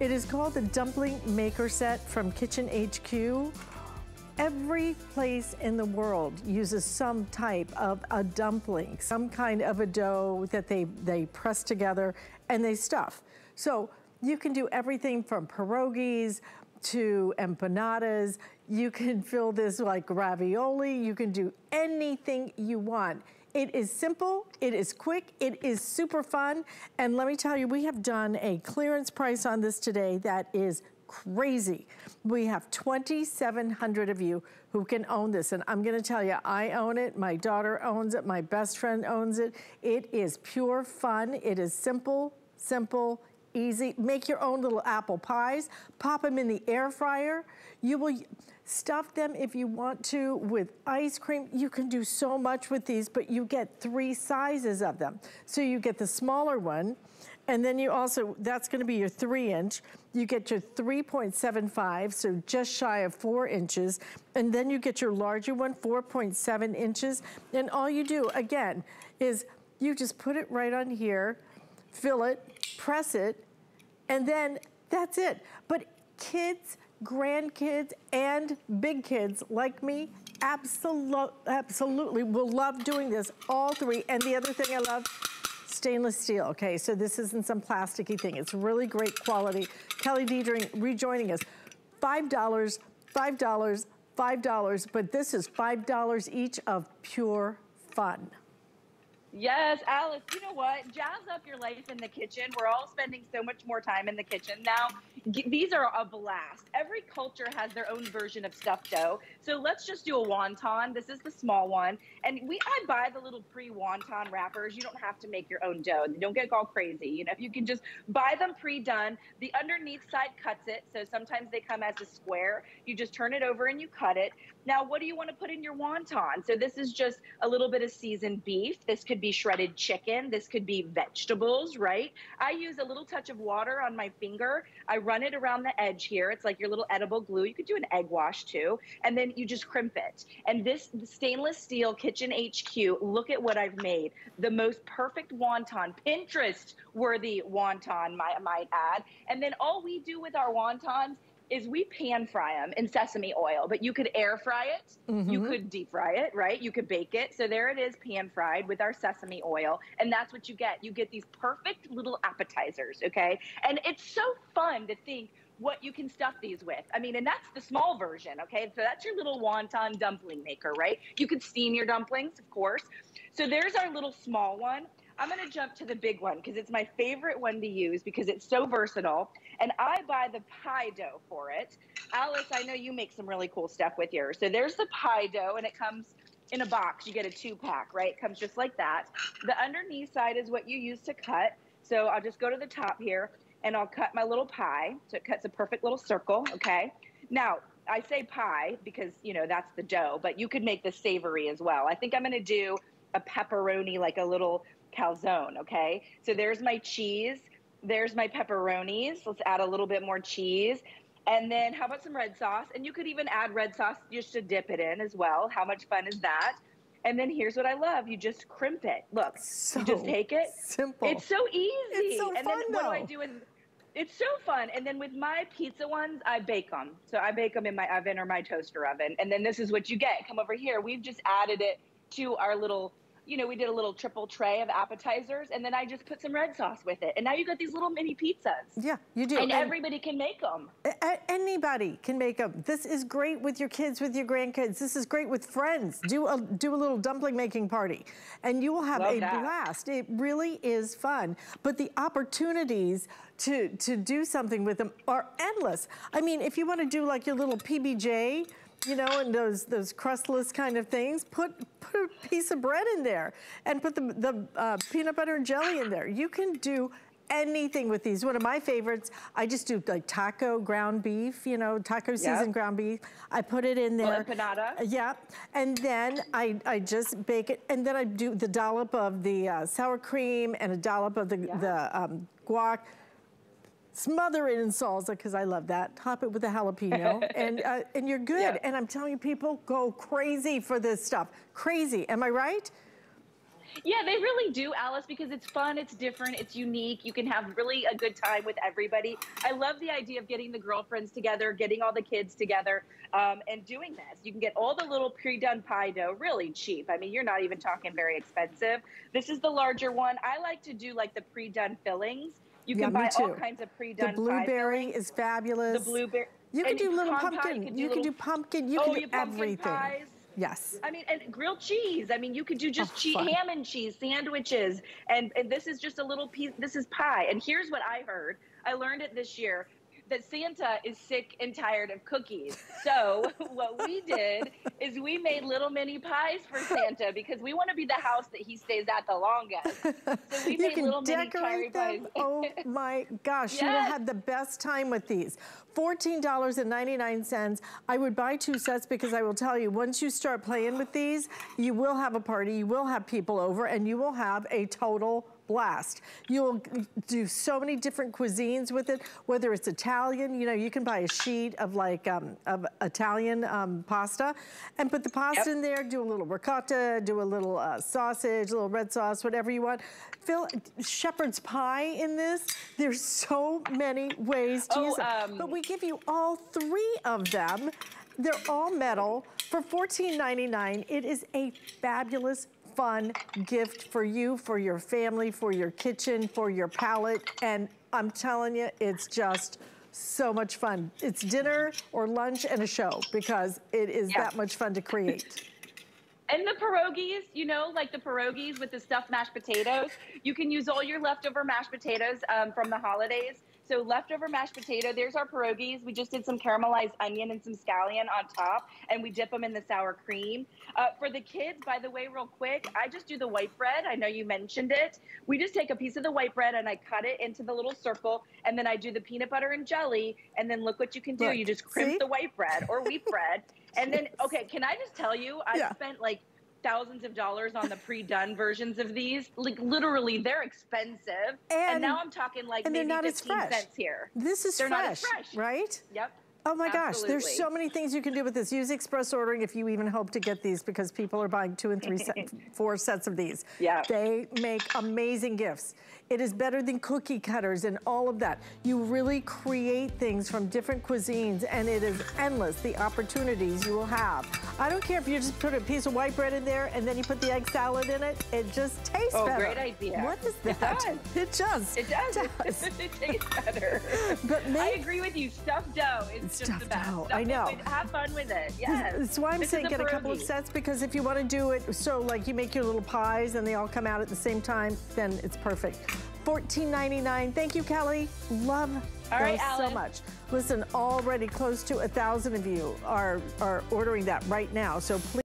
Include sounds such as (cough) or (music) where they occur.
It is called the Dumpling Maker Set from Kitchen HQ. Every place in the world uses some type of a dumpling, some kind of a dough that they, they press together and they stuff. So you can do everything from pierogies to empanadas. You can (laughs) fill this like ravioli. You can do anything you want. It is simple, it is quick, it is super fun. And let me tell you, we have done a clearance price on this today that is crazy. We have 2,700 of you who can own this. And I'm gonna tell you, I own it, my daughter owns it, my best friend owns it. It is pure fun, it is simple, simple, easy. Make your own little apple pies. Pop them in the air fryer. You will stuff them if you want to with ice cream. You can do so much with these, but you get three sizes of them. So you get the smaller one, and then you also, that's gonna be your three inch. You get your 3.75, so just shy of four inches. And then you get your larger one, 4.7 inches. And all you do, again, is you just put it right on here, fill it, press it, and then that's it. But kids, grandkids, and big kids like me, absolute, absolutely will love doing this, all three. And the other thing I love, stainless steel, okay? So this isn't some plasticky thing. It's really great quality. Kelly Diedring rejoining us. $5, $5, $5, but this is $5 each of pure fun. Yes, Alice, you know what? Jazz up your life in the kitchen. We're all spending so much more time in the kitchen now. these are a blast. Every culture has their own version of stuffed dough. So let's just do a wonton. This is the small one. And we I buy the little pre-wonton wrappers. You don't have to make your own dough. don't get all crazy. You know, you can just buy them pre-done. The underneath side cuts it. So sometimes they come as a square. You just turn it over and you cut it. Now, what do you want to put in your wonton? So this is just a little bit of seasoned beef. This could could be shredded chicken. This could be vegetables, right? I use a little touch of water on my finger. I run it around the edge here. It's like your little edible glue. You could do an egg wash too. And then you just crimp it. And this stainless steel Kitchen HQ, look at what I've made. The most perfect wonton, Pinterest worthy wonton, I might add. And then all we do with our wontons is we pan fry them in sesame oil, but you could air fry it. Mm -hmm. You mm-hmm. could deep fry it, right? You could bake it. So there it is pan fried with our sesame oil. And that's what you get. You get these perfect little appetizers, okay? And it's so fun to think what you can stuff these with. I mean, and that's the small version, okay? So that's your little wonton dumpling maker, right? You could steam your dumplings, of course. So there's our little small one. I'm gonna jump to the big one because it's my favorite one to use because it's so versatile and I buy the pie dough for it. Alice, I know you make some really cool stuff with yours. So there's the pie dough, and it comes in a box. You get a two pack, right? It comes just like that. The underneath side is what you use to cut. So I'll just go to the top here and I'll cut my little pie. So it cuts a perfect little circle, okay? Now, I say pie because, you know, that's the dough, but you could make the savory as well. I think I'm gonna do a pepperoni, like a little calzone, okay? So there's my cheese. There's my pepperonis. Let's add a little bit more cheese. And then how about some red sauce? And you could even add red sauce just to dip it in as well. How much fun is that? And then here's what I love. You just crimp it. Look, so you just take it. Simple. It's so easy. It's so and fun, then what though. do I do with it's so fun. And then with my pizza ones, I bake them. So I bake them in my oven or my toaster oven. And then this is what you get. Come over here. We've just added it to our little you know, we did a little triple tray of appetizers, and then I just put some red sauce with it. And now you got these little mini pizzas. Yeah, you do. And, and everybody can make them. Anybody can make them. This is great with your kids, with your grandkids. This is great with friends. Do a, do a little dumpling making party, and you will have Love a that. blast. It really is fun. But the opportunities to, to do something with them are endless. I mean, if you want to do like your little PBJ, you know, and those those crustless kind of things, put put a piece of bread in there and put the, the uh, peanut butter and jelly in there. You can do anything with these. One of my favorites, I just do like taco ground beef, you know, taco yep. seasoned ground beef. I put it in there. empanada. Yeah. And then I, I just bake it. And then I do the dollop of the uh, sour cream and a dollop of the, yeah. the um, guac smother it in salsa because I love that. Top it with a jalapeno (laughs) and uh, and you're good. Yeah. And I'm telling you, people go crazy for this stuff. Crazy, am I right? Yeah, they really do, Alice, because it's fun, it's different, it's unique. You can have really a good time with everybody. I love the idea of getting the girlfriends together, getting all the kids together, um, and doing this. You can get all the little pre-done pie dough really cheap. I mean, you're not even talking very expensive. This is the larger one. I like to do like the pre-done fillings you yeah, can buy all kinds of pre-done. The blueberry is fabulous. The blueberry. You can do little pumpkin. Pie, you can do, pumpkin. You can do, little... can do, pumpkin. You oh, can do everything. Pies. Yes. I mean, and grilled cheese. I mean, you could do oh, just oh, cheese, ham and cheese sandwiches. And, and this is just a little piece. This is pie. And here's what I heard. I learned it this year that Santa is sick and tired of cookies. So (laughs) what we did is we made little mini pies for Santa because we want to be the house that he stays at the longest. (laughs) So we you made little mini them. pies. oh my gosh, yes. you have the best time with these. $14.99. I would buy two sets because I will tell you, once you start playing with these, you will have a party, you will have people over, and you will have a total blast. You'll do so many different cuisines with it, whether it's Italian, you know, you can buy a sheet of like um, of Italian um, pasta and put the pasta yep. in there, do a little ricotta, do a little uh, sausage, a little red sauce, whatever you want. Fill shepherd's pie in this. There's so many ways to oh, use it. Um, but we give you all three of them. They're all metal for $14.99. It is a fabulous fun gift for you, for your family, for your kitchen, for your palate. And I'm telling you, it's just so much fun. It's dinner or lunch and a show because it is yeah. that much fun to create. (laughs) And the pierogies, you know, like the pierogies with the stuffed mashed potatoes. You can use all your leftover mashed potatoes um, from the holidays so leftover mashed potato. There's our pierogies. We just did some caramelized onion and some scallion on top, and we dip them in the sour cream. Uh, for the kids, by the way, real quick, I just do the white bread. I know you mentioned it. We just take a piece of the white bread and I cut it into the little circle, and then I do the peanut butter and jelly, and then look what you can do. Look, you just crimp see? the white bread or wheat bread. And then, okay, can I just tell you, I yeah. spent like – thousands of dollars on the pre-done versions of these. Like literally, they're expensive. And, and now I'm talking like and maybe they're not 15 as fresh. cents here. This is they're fresh, not as fresh, right? Yep. Oh my Absolutely. gosh, there's so many things you can do with this. Use express ordering if you even hope to get these because people are buying two and three, set, (laughs) four sets of these. Yeah. They make amazing gifts. It is better than cookie cutters and all of that. You really create things from different cuisines and it is endless the opportunities you will have. I don't care if you just put a piece of white bread in there and then you put the egg salad in it, it just tastes oh, better. Oh, great idea. What is that? It does. It does. It, does. it tastes better. (laughs) but I agree with you, stuffed dough is it's out. tough I know. Have fun with it. Yes. That's why I'm this saying get a couple of sets because if you want to do it, so like you make your little pies and they all come out at the same time, then it's perfect. $14.99. Thank you, Kelly. Love you so much. Listen, already close to a thousand of you are are ordering that right now. So please.